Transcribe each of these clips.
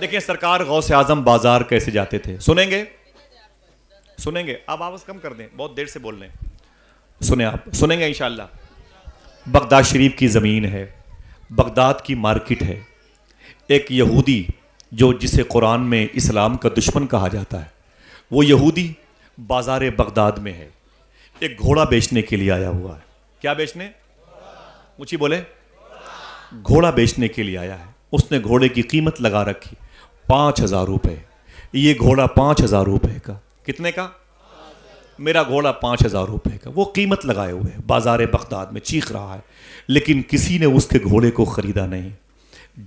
देखिए सरकार गौ से आजम बाजार कैसे जाते थे सुनेंगे सुनेंगे आप आवाज कम कर दें बहुत देर से बोल रहे सुने आप सुनेंगे इंशाला बगदाद शरीफ की ज़मीन है बगदाद की मार्केट है एक यहूदी जो जिसे कुरान में इस्लाम का दुश्मन कहा जाता है वो यहूदी बाजार बगदाद में है एक घोड़ा बेचने के लिए आया हुआ है क्या बेचने ऊँची बोले घोड़ा बेचने के लिए आया है उसने घोड़े की कीमत लगा रखी पाँच हज़ार रुपये ये घोड़ा पाँच हज़ार रुपये का कितने का मेरा घोड़ा पाँच हज़ार रुपये का वो कीमत लगाए हुए है बाजार बगदाद में चीख रहा है लेकिन किसी ने उसके घोड़े को ख़रीदा नहीं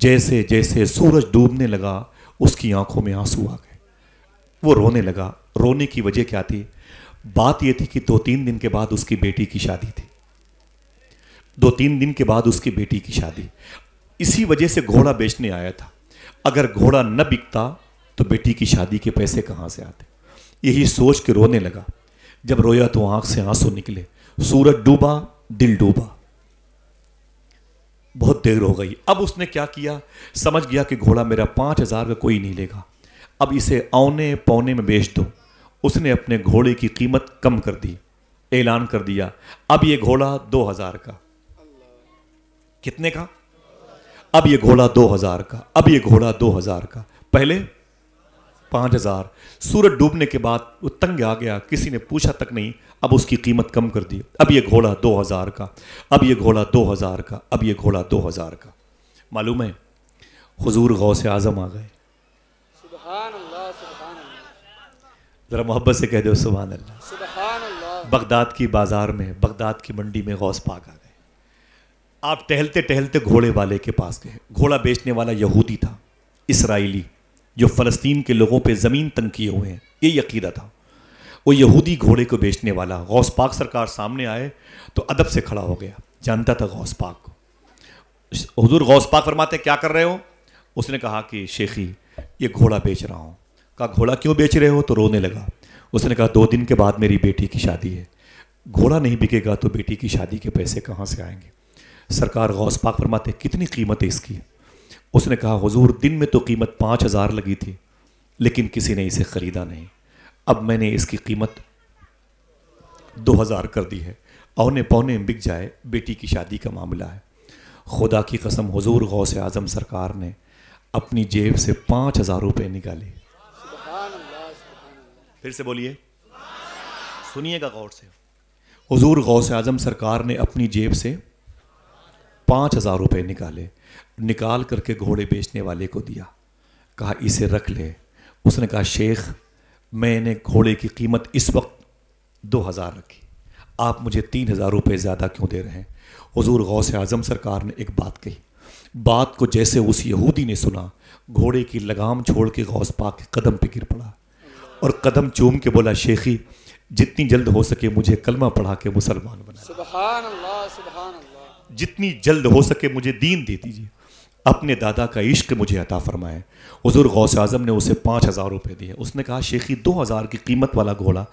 जैसे जैसे सूरज डूबने लगा उसकी आंखों में आंसू आ गए वो रोने लगा रोने की वजह क्या थी बात यह थी कि दो तीन दिन के बाद उसकी बेटी की शादी थी दो तीन दिन के बाद उसकी बेटी की शादी इसी वजह से घोड़ा बेचने आया था अगर घोड़ा न बिकता तो बेटी की शादी के पैसे कहाँ से आते यही सोच के रोने लगा जब रोया तो आंख से आंसू निकले सूरज डूबा दिल डूबा बहुत देर हो गई अब उसने क्या किया समझ गया कि घोड़ा मेरा पांच हज़ार का कोई नहीं लेगा अब इसे औने पौने में बेच दो उसने अपने घोड़े की कीमत कम कर दी ऐलान कर दिया अब ये घोड़ा दो हज़ार का कितने का अब ये घोड़ा दो हजार का अब ये घोड़ा दो हजार का पहले पांच हजार सूरज डूबने के बाद वो तंग आ गया किसी ने पूछा तक नहीं अब उसकी कीमत कम कर दी अब ये घोड़ा दो हजार का अब ये घोड़ा दो हजार का अब ये घोड़ा दो हजार का मालूम है हुजूर गौ से आज़म आ गए ज़रा मोहब्बत से कह दो सुबह अल्लाह बगदाद की बाज़ार में बगदाद की मंडी में गौस पाक आ आप टहलते टहलते घोड़े वाले के पास गए घोड़ा बेचने वाला यहूदी था इसराइली जो फ़लस्तीन के लोगों पे ज़मीन तंग किए हुए हैं ये यकीदा था वो यहूदी घोड़े को बेचने वाला गौस पाक सरकार सामने आए तो अदब से खड़ा हो गया जानता था गौस पाक हजूर गौस पाक फरमाते क्या कर रहे हो उसने कहा कि शेखी ये घोड़ा बेच रहा हूँ कहा घोड़ा क्यों बेच रहे हो तो रोने लगा उसने कहा दो दिन के बाद मेरी बेटी की शादी है घोड़ा नहीं बिकेगा तो बेटी की शादी के पैसे कहाँ से आएंगे सरकार गौस पाक फरमाते कितनी कीमत है इसकी उसने कहा हुजूर दिन में तो कीमत पाँच हज़ार लगी थी लेकिन किसी ने इसे ख़रीदा नहीं अब मैंने इसकी कीमत दो हज़ार कर दी है औने पौने बिक जाए बेटी की शादी का मामला है खुदा की कसम हुजूर गौस आज़म सरकार ने अपनी जेब से पाँच हज़ार रुपये निकाले फिर से बोलिए सुनिएगा गौर से हुजूर गौस आज़म सरकार ने अपनी जेब से पाँच हज़ार रुपये निकाले निकाल करके घोड़े बेचने वाले को दिया कहा इसे रख ले उसने कहा शेख मैंने घोड़े की कीमत इस वक्त दो हज़ार रखी आप मुझे तीन हज़ार रुपये ज़्यादा क्यों दे रहे हैं हजूर से आज़म सरकार ने एक बात कही बात को जैसे उस यहूदी ने सुना घोड़े की लगाम छोड़ के गौस पाक के कदम पे गिर पड़ा और कदम चूम के बोला शेखी जितनी जल्द हो सके मुझे कलमा पढ़ा के मुसलमान बना सुभान अल्लाह सुभान अल्लाह जितनी जल्द हो सके मुझे दीन दे दीजिए अपने दादा का इश्क मुझे अता फरमाए हजूर गौस आजम ने उसे पाँच हज़ार रुपये दिए उसने कहा शेखी दो हज़ार की कीमत वाला घोड़ा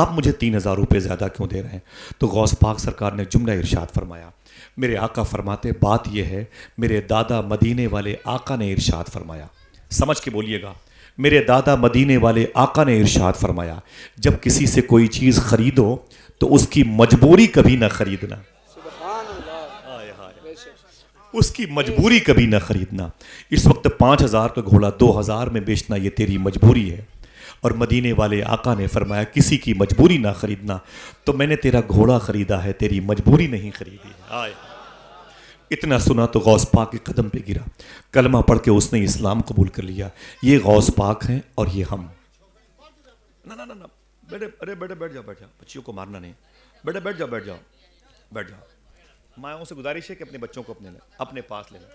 आप मुझे तीन हज़ार रुपये ज़्यादा क्यों दे रहे हैं तो गौस पाक सरकार ने जुमला इरशाद फरमाया मेरे आका फरमाते बात यह है मेरे दादा मदीने वाले आका ने इरशाद फरमाया समझ के बोलिएगा मेरे दादा मदीने वाले आका ने इरशाद फरमाया जब किसी से कोई चीज़ ख़रीदो तो उसकी मजबूरी कभी ना ख़रीदना उसकी मजबूरी कभी ना ख़रीदना इस वक्त पाँच हज़ार का घोड़ा दो हज़ार में बेचना ये तेरी मजबूरी है और मदीने वाले आका ने फरमाया किसी की मजबूरी ना ख़रीदना तो मैंने तेरा घोड़ा ख़रीदा है तेरी मजबूरी नहीं ख़रीदी आए इतना सुना तो गौस पाक के कदम पे गिरा कलमा पढ़ के उसने इस्लाम कबूल कर लिया ये गौस पाक हैं और ये हम ना ना ना ना बेटे अरे बेटे बैठ जाओ बैठ जाओ बच्चियों को मारना नहीं बैठे बैठ जाओ बैठ जाओ बैठ जाओ माओं से गुजारिश है कि अपने बच्चों को अपने अपने पास ले लें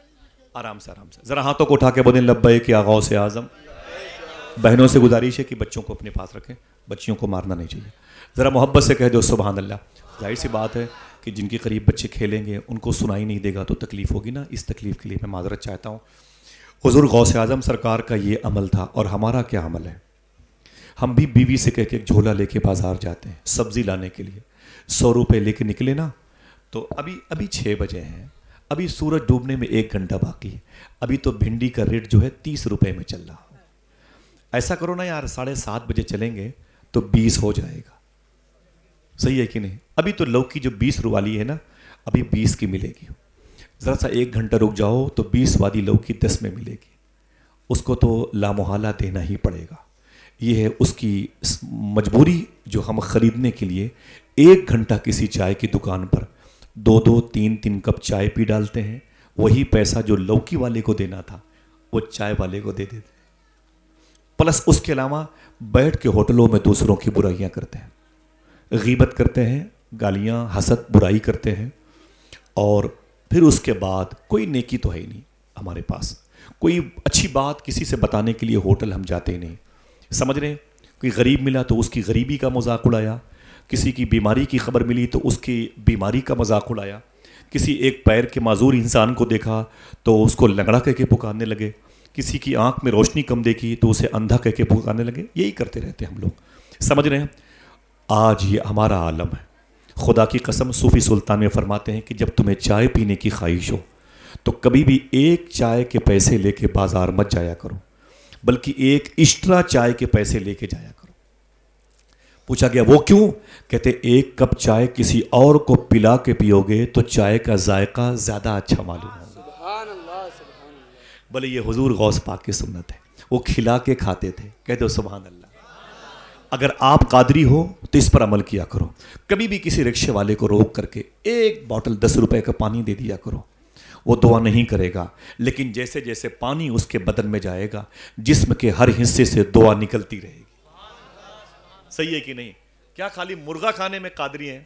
आराम से आराम से ज़रा हाथों को उठा के बोले लब्बे कि आगाव से आज़म बहनों से गुजारिश है कि बच्चों को अपने पास रखें बच्चियों को मारना नहीं चाहिए ज़रा मोहब्बत से कह दो सुबह अल्लाह जाहिर सी बात है कि जिनके करीब बच्चे खेलेंगे उनको सुनाई नहीं देगा तो तकलीफ़ होगी ना इस तकलीफ़ के लिए मैं माजरत चाहता हूँ हजूर गौस आजम सरकार का ये अमल था और हमारा क्या अमल है हम भी बीवी से कह के एक झोला लेके बाज़ार जाते हैं सब्ज़ी लाने के लिए सौ रुपये लेके निकले ना तो अभी अभी छः बजे हैं अभी सूरज डूबने में एक घंटा बाकी है अभी तो भिंडी का रेट जो है तीस रुपये में चल रहा ऐसा करो ना यार साढ़े सात बजे चलेंगे तो बीस हो जाएगा सही है कि नहीं अभी तो लौकी जो बीस वाली है ना अभी बीस की मिलेगी ज़रा सा एक घंटा रुक जाओ तो बीस वाली लौकी दस में मिलेगी उसको तो लामोहला देना ही पड़ेगा ये है उसकी मजबूरी जो हम ख़रीदने के लिए एक घंटा किसी चाय की दुकान पर दो दो तीन तीन कप चाय पी डालते हैं वही पैसा जो लौकी वाले को देना था वो चाय वाले को दे देते हैं प्लस उसके अलावा बैठ के होटलों में दूसरों की बुराइयां करते हैं गीबत करते हैं गालियां हसत बुराई करते हैं और फिर उसके बाद कोई नेकी तो है ही नहीं हमारे पास कोई अच्छी बात किसी से बताने के लिए होटल हम जाते ही नहीं समझ रहे कोई गरीब मिला तो उसकी गरीबी का मजाक उड़ाया किसी की बीमारी की खबर मिली तो उसकी बीमारी का मजाक उड़ाया किसी एक पैर के माजूर इंसान को देखा तो उसको लंगड़ा कह के पुकारने लगे किसी की आंख में रोशनी कम देखी तो उसे अंधा कह के पुकारने लगे यही करते रहते हैं हम लोग समझ रहे हैं आज ये हमारा आलम है खुदा की कसम सूफ़ी सुल्तान में फरमाते हैं कि जब तुम्हें चाय पीने की ख्वाहिश हो तो कभी भी एक चाय के पैसे लेके बाज़ार मत जाया करो बल्कि एक एक्स्ट्रा चाय के पैसे लेके जाया करो पूछा गया वो क्यों कहते एक कप चाय किसी और को पिला के पियोगे तो चाय का जायका ज़्यादा अच्छा मालूम भले ये हजूर गौस पाक की सुन्नत है वो खिला के खाते थे कहते हो सुबहान अल्लाह अगर आप कादरी हो तो इस पर अमल किया करो कभी भी किसी रिक्शे वाले को रोक करके एक बॉटल दस रुपए का पानी दे दिया करो वो दुआ नहीं करेगा लेकिन जैसे जैसे पानी उसके बदन में जाएगा जिस्म के हर हिस्से से दुआ निकलती रहेगी सही है कि नहीं क्या खाली मुर्गा खाने में कादरी हैं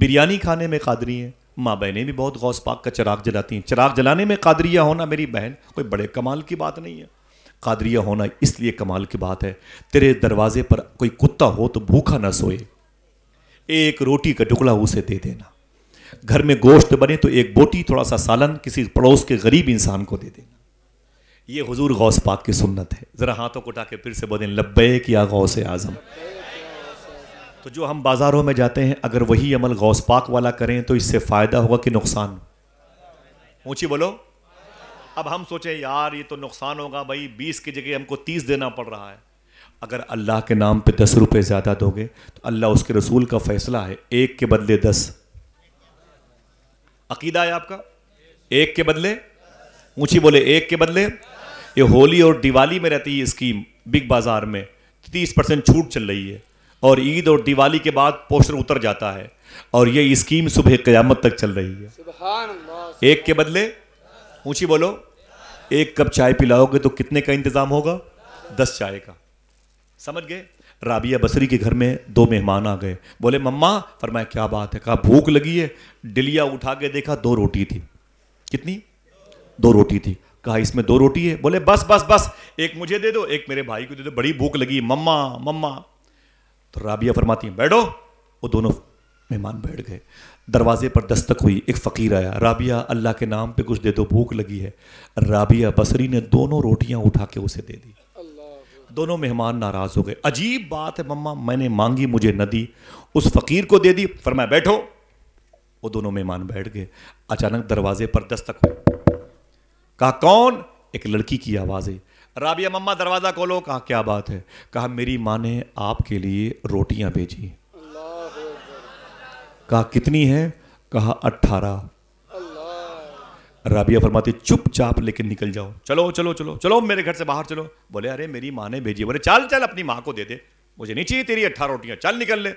बिरयानी खाने में कादरी हैं माँ बहनें भी बहुत गौस पाक का चिराग जलाती हैं चिराग जलाने में कादरिया होना मेरी बहन कोई बड़े कमाल की बात नहीं है कादरिया होना इसलिए कमाल की बात है तेरे दरवाजे पर कोई कुत्ता हो तो भूखा ना सोए एक रोटी का टुकड़ा उसे दे देना घर में गोश्त बने तो एक बोटी थोड़ा सा सालन किसी पड़ोस के गरीब इंसान को दे देना ये हुजूर गौस पाक की सुन्नत है ज़रा हाथों को उठा के फिर से बोलें लब्बैक या गौस आज़म तो जो हम बाज़ारों में जाते हैं अगर वही अमल गौस पाक वाला करें तो इससे फ़ायदा होगा कि नुकसान ऊँची बोलो अब हम सोचें यार ये तो नुकसान होगा भाई बीस की जगह हमको तीस देना पड़ रहा है अगर अल्लाह के नाम पे दस रुपए ज़्यादा दोगे तो अल्लाह उसके रसूल का फ़ैसला है एक के बदले दस अकीदा है आपका एक के बदले ऊँची बोले एक के बदले ये होली और दिवाली में रहती है स्कीम बिग बाज़ार में तीस परसेंट छूट चल रही है और ईद और दिवाली के बाद पोस्टर उतर जाता है और ये स्कीम सुबह क़यामत तक चल रही है एक के बदले ऊंची बोलो एक कप चाय पिलाओगे तो कितने का इंतज़ाम होगा दस चाय का समझ गए राबिया बसरी के घर में दो मेहमान आ गए बोले मम्मा फरमाया क्या बात है कहा भूख लगी है डिलिया उठा के देखा दो रोटी थी कितनी दो रोटी थी कहा इसमें दो रोटी है बोले बस बस बस एक मुझे दे दो एक मेरे भाई को दे दो बड़ी भूख लगी मम्मा मम्मा तो राबिया फरमाती हैं बैठो वो दोनों मेहमान बैठ गए दरवाजे पर दस्तक हुई एक फ़कीर आया राबिया अल्लाह के नाम पे कुछ दे दो भूख लगी है राबिया बसरी ने दोनों रोटियां उठा के उसे दे दी दोनों मेहमान नाराज़ हो गए अजीब बात है मम्मा मैंने मांगी मुझे न दी उस फ़कीर को दे दी फरमाया बैठो वो दोनों मेहमान बैठ गए अचानक दरवाजे पर दस्तक हुई कहा कौन एक लड़की की आवाज़ है राबिया मम्मा दरवाज़ा खोलो कहा क्या बात है कहा मेरी माँ ने आपके लिए रोटियां भेजी कहा कितनी है कहा अट्ठारह राबिया फरमाती चुपचाप लेकिन निकल जाओ चलो चलो चलो चलो मेरे घर से बाहर चलो बोले अरे मेरी माँ ने भेजी बोले चल चल अपनी माँ को दे दे मुझे नहीं चाहिए तेरी अट्ठारह रोटियां चल निकल ले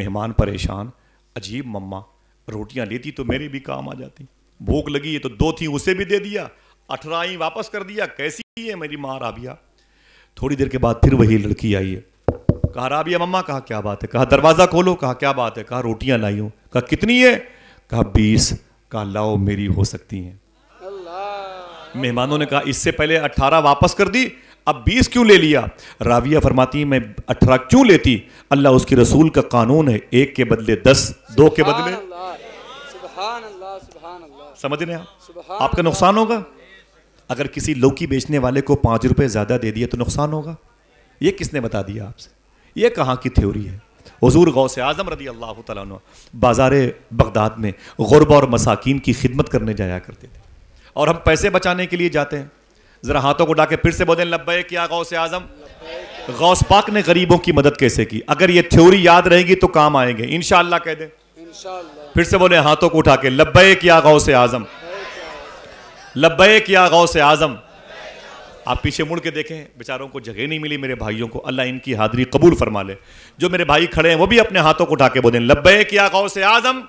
मेहमान परेशान अजीब मम्मा रोटियां लेती तो मेरी भी काम आ जाती भूख लगी है तो दो थी उसे भी दे दिया अठराई वापस कर दिया कैसी है मेरी माँ राबिया थोड़ी देर के बाद फिर वही लड़की आई है कहा राबिया मम्मा कहा क्या बात है कहा दरवाज़ा खोलो कहा क्या बात है कहा रोटियां लाई हो कहा कितनी है कहा बीस कहा लाओ मेरी हो सकती हैं मेहमानों ने कहा इससे पहले अट्ठारह वापस कर दी अब बीस क्यों ले लिया राविया फरमाती मैं अठारह क्यों लेती अल्लाह उसके रसूल का कानून है एक के बदले दस दो के बदले समझ रहे आप आपका नुकसान होगा अगर किसी लौकी बेचने वाले को पाँच रुपये ज़्यादा दे दिए तो नुकसान होगा ये किसने बता दिया आपसे ये कहाँ की थ्योरी है हजूर से आज़म रदी अल्लाह तु बाज़ार बगदाद में गुरबा और मसाकिन की खिदमत करने जाया करते थे और हम पैसे बचाने के लिए जाते हैं ज़रा हाथों को उठा के फिर से बोलें लब्बे क्या से आज़म गौस पाक ने गरीबों की मदद कैसे की अगर ये थ्योरी याद रहेगी तो काम आएंगे इन कह दें फिर से बोले हाथों को उठा के लब्बे क्या से आज़म लब्बे किया गौ से आजम आप पीछे मुड़ के देखें बेचारों को जगह नहीं मिली मेरे भाइयों को अल्लाह इनकी हाजरी कबूल फरमा ले जो मेरे भाई खड़े हैं वो भी अपने हाथों को उठा के बोले लब्बे किया गौ से आजम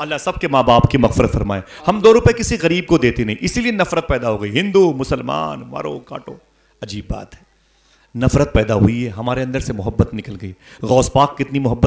अल्लाह सबके माँ बाप की मफफरत फरमाए हम दो रुपए किसी गरीब को देते नहीं इसीलिए नफरत पैदा हो गई हिंदू मुसलमान मारो काटो अजीब बात है नफरत पैदा हुई है हमारे अंदर से मोहब्बत निकल गई गौस पाक कितनी मोहब्बत